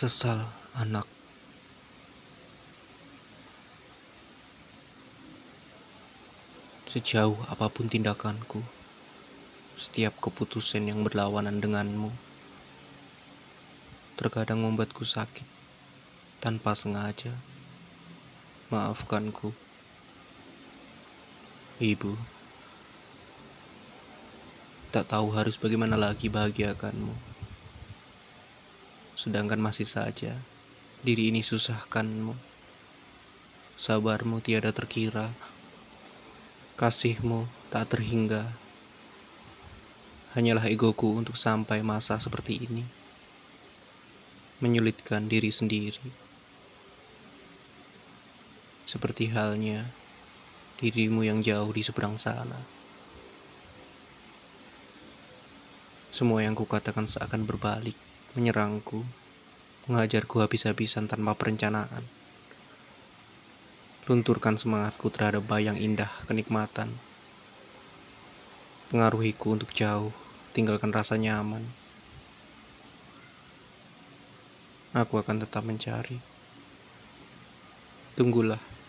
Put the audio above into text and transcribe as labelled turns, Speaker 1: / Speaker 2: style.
Speaker 1: sesal anak. Sejauh apapun tindakanku, setiap keputusan yang berlawanan denganmu terkadang membuatku sakit tanpa sengaja. Maafkanku, Ibu. Tak tahu harus bagaimana lagi bahagiakanmu sedangkan masih saja diri ini susahkanmu. Sabarmu tiada terkira, kasihmu tak terhingga. Hanyalah egoku untuk sampai masa seperti ini, menyulitkan diri sendiri. Seperti halnya dirimu yang jauh di seberang sana. Semua yang kukatakan seakan berbalik, menyerangku menghajar gua habis-habisan tanpa perencanaan. Lunturkan semangatku terhadap bayang indah kenikmatan. Pengaruhiku untuk jauh, tinggalkan rasa nyaman. Aku akan tetap mencari. Tunggulah.